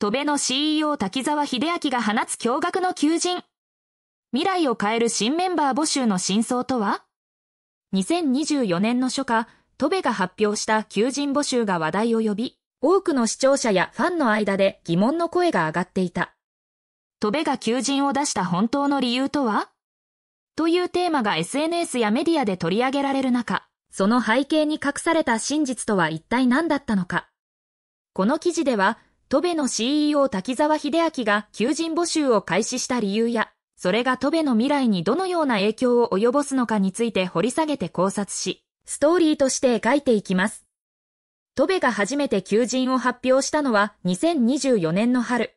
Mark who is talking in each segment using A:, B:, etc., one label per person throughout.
A: 戸部の CEO 滝沢秀明が放つ驚愕の求人。未来を変える新メンバー募集の真相とは ?2024 年の初夏、戸部が発表した求人募集が話題を呼び、多くの視聴者やファンの間で疑問の声が上がっていた。戸部が求人を出した本当の理由とはというテーマが SNS やメディアで取り上げられる中、その背景に隠された真実とは一体何だったのか。この記事では、トベの CEO 滝沢秀明が求人募集を開始した理由や、それがトベの未来にどのような影響を及ぼすのかについて掘り下げて考察し、ストーリーとして描いていきます。トベが初めて求人を発表したのは2024年の春。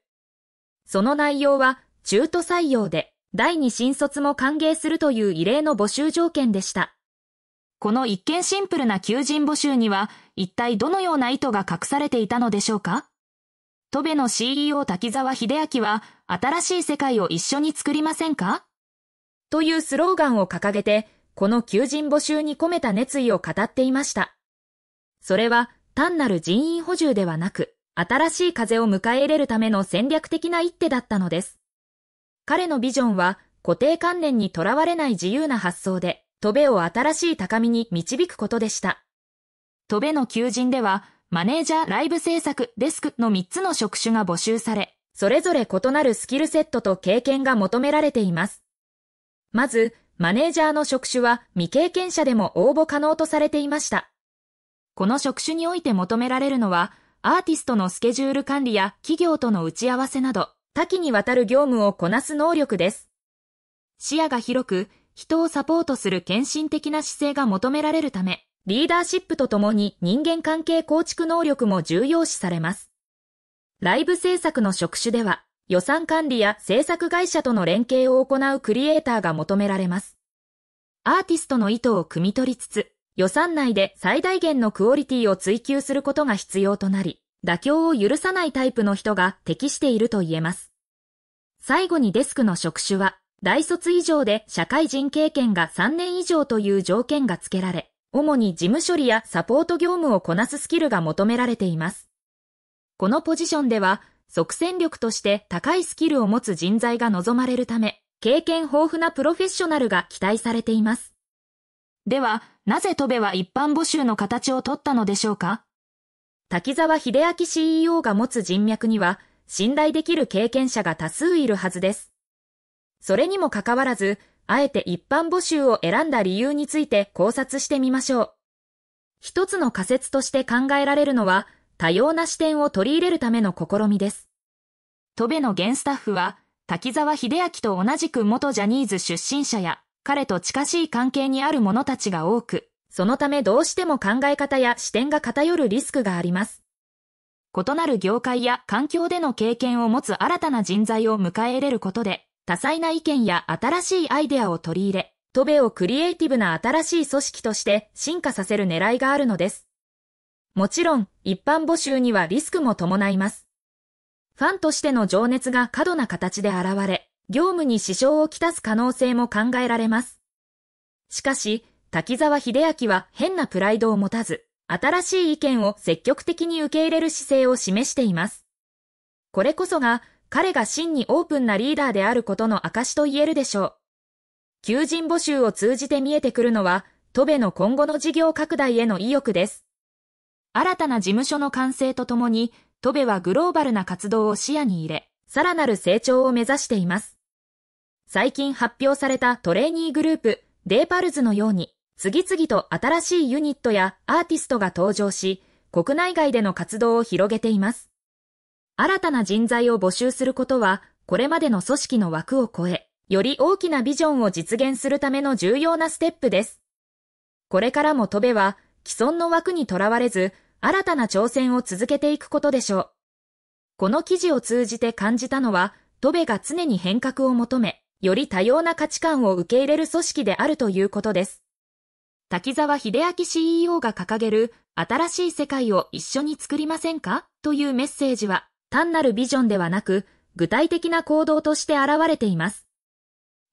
A: その内容は中途採用で第二新卒も歓迎するという異例の募集条件でした。この一見シンプルな求人募集には一体どのような意図が隠されていたのでしょうかトベの CEO 滝沢秀明は、新しい世界を一緒に作りませんかというスローガンを掲げて、この求人募集に込めた熱意を語っていました。それは、単なる人員補充ではなく、新しい風を迎え入れるための戦略的な一手だったのです。彼のビジョンは、固定観念にとらわれない自由な発想で、トベを新しい高みに導くことでした。トベの求人では、マネージャーライブ制作デスクの3つの職種が募集され、それぞれ異なるスキルセットと経験が求められています。まず、マネージャーの職種は未経験者でも応募可能とされていました。この職種において求められるのは、アーティストのスケジュール管理や企業との打ち合わせなど、多岐にわたる業務をこなす能力です。視野が広く、人をサポートする献身的な姿勢が求められるため、リーダーシップとともに人間関係構築能力も重要視されます。ライブ制作の職種では、予算管理や制作会社との連携を行うクリエイターが求められます。アーティストの意図を汲み取りつつ、予算内で最大限のクオリティを追求することが必要となり、妥協を許さないタイプの人が適していると言えます。最後にデスクの職種は、大卒以上で社会人経験が3年以上という条件が付けられ、主に事務処理やサポート業務をこなすスキルが求められています。このポジションでは、即戦力として高いスキルを持つ人材が望まれるため、経験豊富なプロフェッショナルが期待されています。では、なぜ戸部は一般募集の形をとったのでしょうか滝沢秀明 CEO が持つ人脈には、信頼できる経験者が多数いるはずです。それにもかかわらず、あえて一般募集を選んだ理由について考察してみましょう。一つの仮説として考えられるのは、多様な視点を取り入れるための試みです。戸部の現スタッフは、滝沢秀明と同じく元ジャニーズ出身者や、彼と近しい関係にある者たちが多く、そのためどうしても考え方や視点が偏るリスクがあります。異なる業界や環境での経験を持つ新たな人材を迎え入れることで、多彩な意見や新しいアイデアを取り入れ、トベをクリエイティブな新しい組織として進化させる狙いがあるのです。もちろん、一般募集にはリスクも伴います。ファンとしての情熱が過度な形で現れ、業務に支障をきたす可能性も考えられます。しかし、滝沢秀明は変なプライドを持たず、新しい意見を積極的に受け入れる姿勢を示しています。これこそが彼が真にオープンなリーダーであることの証と言えるでしょう。求人募集を通じて見えてくるのは、戸部の今後の事業拡大への意欲です。新たな事務所の完成とともに、戸部はグローバルな活動を視野に入れ、さらなる成長を目指しています。最近発表されたトレーニーグループ、デーパルズのように、次々と新しいユニットやアーティストが登場し、国内外での活動を広げています。新たな人材を募集することは、これまでの組織の枠を超え、より大きなビジョンを実現するための重要なステップです。これからも戸部は、既存の枠にとらわれず、新たな挑戦を続けていくことでしょう。この記事を通じて感じたのは、戸部が常に変革を求め、より多様な価値観を受け入れる組織であるということです。滝沢秀明 CEO が掲げる新しい世界を一緒に作りませんかというメッセージは、単なるビジョンではなく、具体的な行動として現れています。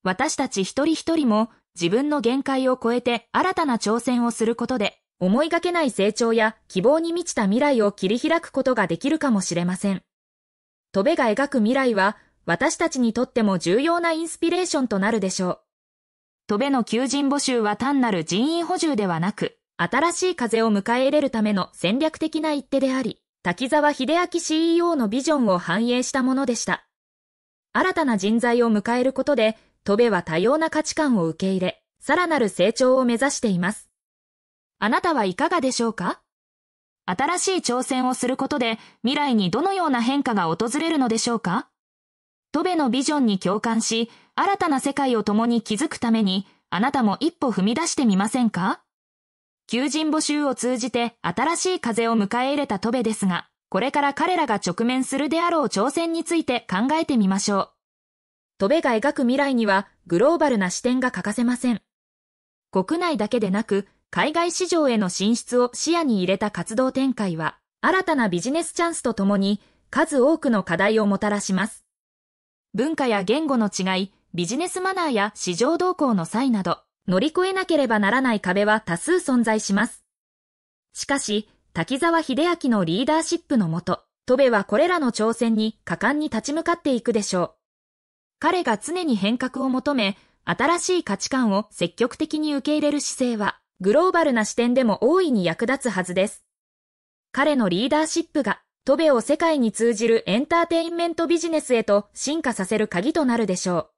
A: 私たち一人一人も自分の限界を超えて新たな挑戦をすることで、思いがけない成長や希望に満ちた未来を切り開くことができるかもしれません。トベが描く未来は、私たちにとっても重要なインスピレーションとなるでしょう。トベの求人募集は単なる人員補充ではなく、新しい風を迎え入れるための戦略的な一手であり、滝沢秀明 CEO のビジョンを反映したものでした。新たな人材を迎えることで、戸部は多様な価値観を受け入れ、さらなる成長を目指しています。あなたはいかがでしょうか新しい挑戦をすることで未来にどのような変化が訪れるのでしょうか戸部のビジョンに共感し、新たな世界を共に築くために、あなたも一歩踏み出してみませんか求人募集を通じて新しい風を迎え入れた戸部ですが、これから彼らが直面するであろう挑戦について考えてみましょう。戸部が描く未来にはグローバルな視点が欠かせません。国内だけでなく、海外市場への進出を視野に入れた活動展開は、新たなビジネスチャンスとともに、数多くの課題をもたらします。文化や言語の違い、ビジネスマナーや市場動向の際など、乗り越えなければならない壁は多数存在します。しかし、滝沢秀明のリーダーシップのもと、戸部はこれらの挑戦に果敢に立ち向かっていくでしょう。彼が常に変革を求め、新しい価値観を積極的に受け入れる姿勢は、グローバルな視点でも大いに役立つはずです。彼のリーダーシップが、戸部を世界に通じるエンターテインメントビジネスへと進化させる鍵となるでしょう。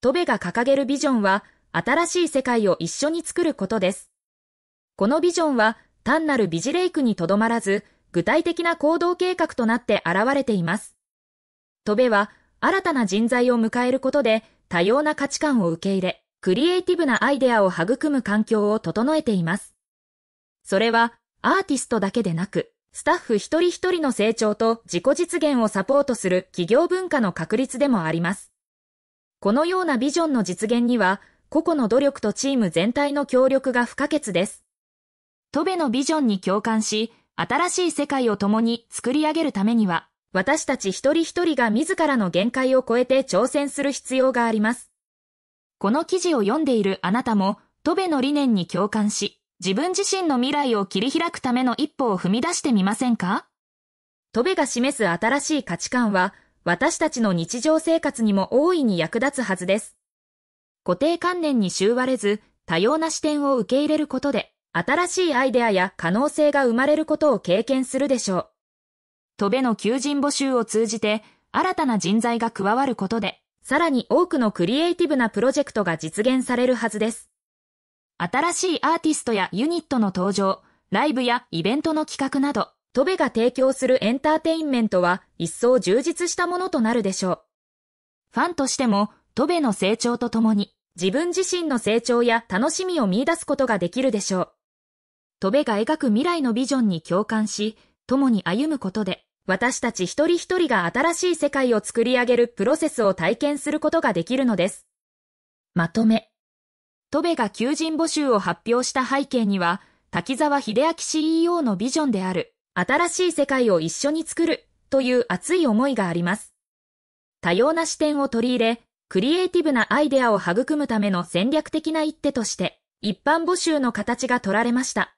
A: 戸部が掲げるビジョンは、新しい世界を一緒に作ることです。このビジョンは単なるビジレイクにとどまらず、具体的な行動計画となって現れています。トベは新たな人材を迎えることで多様な価値観を受け入れ、クリエイティブなアイデアを育む環境を整えています。それはアーティストだけでなく、スタッフ一人一人の成長と自己実現をサポートする企業文化の確立でもあります。このようなビジョンの実現には、個々の努力とチーム全体の協力が不可欠です。トベのビジョンに共感し、新しい世界を共に作り上げるためには、私たち一人一人が自らの限界を超えて挑戦する必要があります。この記事を読んでいるあなたも、トベの理念に共感し、自分自身の未来を切り開くための一歩を踏み出してみませんかトベが示す新しい価値観は、私たちの日常生活にも大いに役立つはずです。固定観念に収われず、多様な視点を受け入れることで、新しいアイデアや可能性が生まれることを経験するでしょう。戸ベの求人募集を通じて、新たな人材が加わることで、さらに多くのクリエイティブなプロジェクトが実現されるはずです。新しいアーティストやユニットの登場、ライブやイベントの企画など、トベが提供するエンターテインメントは一層充実したものとなるでしょう。ファンとしてもトベの成長とともに、自分自身の成長や楽しみを見出すことができるでしょう。トベが描く未来のビジョンに共感し、共に歩むことで、私たち一人一人が新しい世界を作り上げるプロセスを体験することができるのです。まとめ。トベが求人募集を発表した背景には、滝沢秀明 CEO のビジョンである、新しい世界を一緒に作るという熱い思いがあります。多様な視点を取り入れ、クリエイティブなアイデアを育むための戦略的な一手として、一般募集の形が取られました。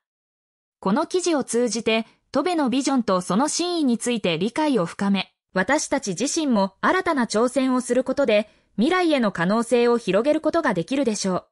A: この記事を通じて、トベのビジョンとその真意について理解を深め、私たち自身も新たな挑戦をすることで、未来への可能性を広げることができるでしょう。